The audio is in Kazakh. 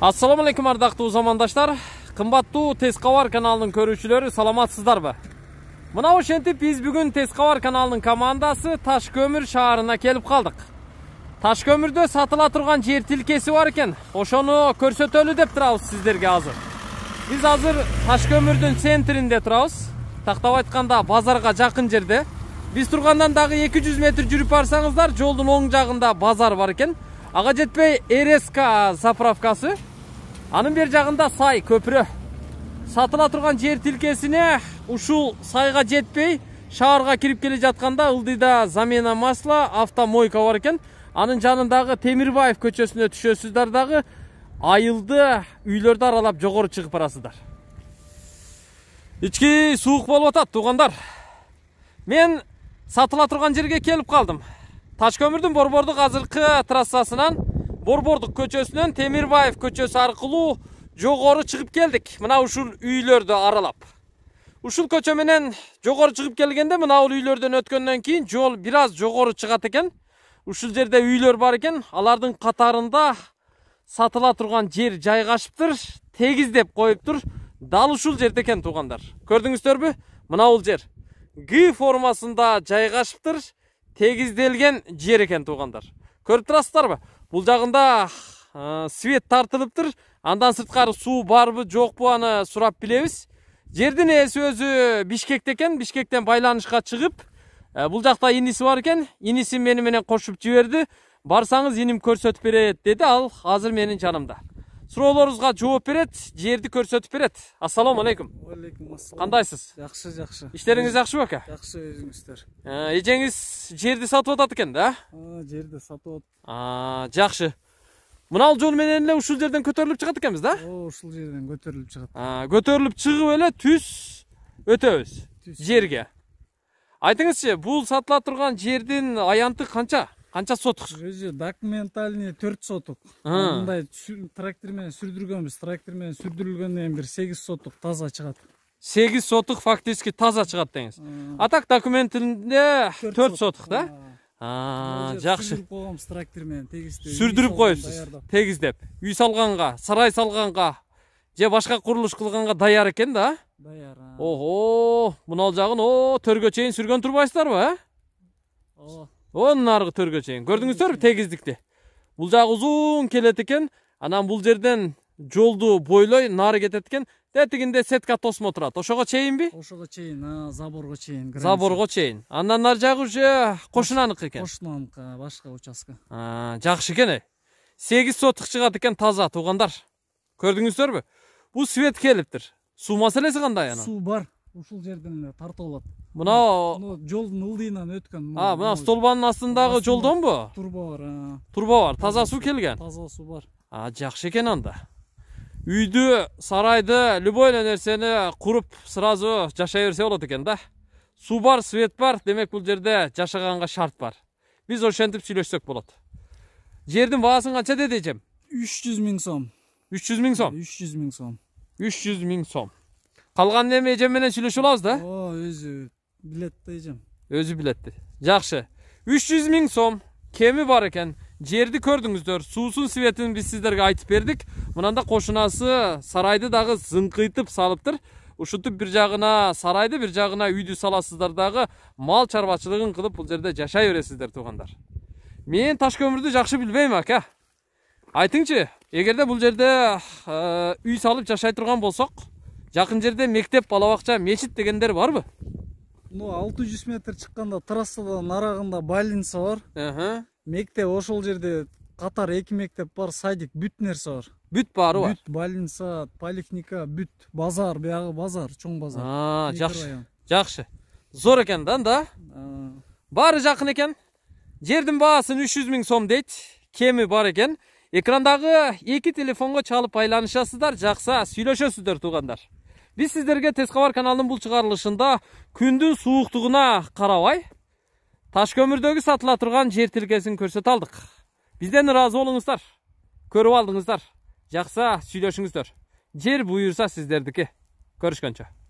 Ассаламу алейкум ардақтуу замандаштар. Қымбаттуу Тесқавар каналының көрүүчүлөрү саламатсыздарбы? Мына ошентип біз бүгін Тесқавар каналының командасы Таш шағарына келіп қалдық. Таш сатыла тұрған жер тилкеси бар екен. Ошону көрсөтөлү деп тұрауыз сіздерге азыр. Біз азыр Таш центрінде турабыз. Тактап айтқанда базарға жақын жерде. Біз тұрғандан дағы 200 метр жүріп барсаңыздар, жолдың оң жағында базар бар екен аға жетпей рск заправкасы анын бер жағында сай көпірі сатыла тұрған жер тилкесине ушул сайга жетпей шаарга кирип келе жатканда ылдыйда замена масла автомойка бар экен анын жанындағы темирбаев көчөсүнө түшөсүздөр дагы айылды үйлөрдү аралап жогору чыгып барасыздар ички суук болуп атат туугандар мен сатыла турган жерге келип калдым ташкөмүрдүн борбордук азыркы трассасынан борбордук көчөсүнөн темирбаев көчөсү аркылуу жогору чыгып келдик мына ушул үйлөрдү аралап ушул көчө менен жогору чыгып келгенде мынабул үйлөрдөн өткөндөн кийин жол бир аз жогору чыгат экен ушул жерде үйлөр бар экен алардын катарында сатыла турган жер жайгашыптыр тегиз деп коюптур дал ушул жерде экен туугандар көрдүңүздөрбү мына жер г формасында жайгашыптыр тегізделген жер екен туғандар көріп тұрасыздар ба бұл жағында свет тартылып тұр андан сыртқары су барбы па аны сұрап білеміз жердің иесі өзі бишкекте екен бишкектен байланышқа шығып ә, бұл жақта инісі бар екен инісі мені менен қосып жіберді барсаңыз инім көрсөтүп берет деді ал азыр менің жанымда сұрауларыңызға жауап береді жерді көрсетіп берет ассаламу алейкум алейкум ассалам жақсы жакшы жакшы иштериңиз жакшыбы Жақсы, жакшы өзүңүздөр эжеңиз жерді сатып атат экен да жерді сатып атат жакшы мынау жол менен эле ушул жерден көтөрүлүп чыгат экенбиз да ооба ушул жерден көтөрүлүп чыгат көтөрүлүп чыгып эле түз өтөбүз жерге айтыңызчы бул сатыла турган жердин аянты канча қанша сотық өзі документальный төрт сотық мындай трактормен сүрдіргенбіз трактормен сүрдірілгеннен бир сегиз сотық таза шығады сегиз сотық фактически таза шығады деңиз а так документинде төрт сотық да жақсы сүрдүрүп койгонбуз трактормен тегиздеп сүрдіріп коюпсуз тегиздеп үй салғанға сарай салғанға же башка курулуш қылғанға даяр экен да даяр ого мынал жағын о төргө чейин сүргөн турбайсыздарбы э ооба он арғы төргө чейин көрдүңүздөрбү тегиздикти бул жагы узун келет экен анан бул жерден жолду бойлой нары кетет экен тетигинде сетка тосмо турат ошого чейинби ошого чейин заборго чейин заборго чейин андан нары жагы уже кошунаныкы экен кошунаныкы башка участка жакшы экен эй сегиз сотық чыгат экен таза туугандар көрдүңүздөрбү бул свет келиптир суу маселеси кандай анан суу бар ушул жерден тартып алат мына жолдун ылдыйынан өткөн а мына столбанын астындагы жолдонбу турба бар турба бар таза суу келген таза суу бар а жакшы экен анда үйдү сарайды любой эле нерсени куруп сразу жашай берсе болот экен да суу бар свет бар демек бул жерде жашаганга шарт бар биз ошентип сүйлөшсөк болот жердин баасы канча деди эжем үч жүз миң сом үч жүз миң сом үч жүз миң сом үч жүз миң сом қалған неме менен сүйлөшүп алабыз да О, өзі білетті эжем өзү білетті. жакшы үч жүз сом кемі бар екен жерді көрдіңіздер суусун светин біз сіздерге айтып бердік мынанда қошынасы сарайды дагы зыңкыйтып салыптыр ушинтип бір жағына сарайды бір жағына үйді саласыздар дагы мал чарбачылыгын қылып, бұл жерде жашай бересиздер туғандар. мен таш көмүрдү жакшы билбейм ака айтыңчы егерде бұл жерде э, үй салып жашай тұрған болсақ, жақын жерде мектеп балабақша мешіт дегендер барбы мына алты жүз метр шыққанда трассадан арағында больница бар мектеп ошол жерде қатар екі мектеп бар садик бүт нәрсе бар бүт бары бар бүт больница поликлиника бүт базар баягы базар чоң базар жакшы жакшы зор экен да анда баары жакын экен жердин баасын үч жүз миң сом дейт кеми бар экен экрандагы эки телефонго чалып айланышасыздар жакса сүйлөшөсүздөр туугандар Біз сіздерге тез каналының бұл шығарылышында күндің суықтығына таш Ташкөмірдегі сатыла тұрған жер тилкесин көрсет алдық. Бізден разы олыңыздар, көріп алдыңыздар. Жақса сүйлөшүңүздөр. Жер буйырса сиздердики. Көрүшкөнчө.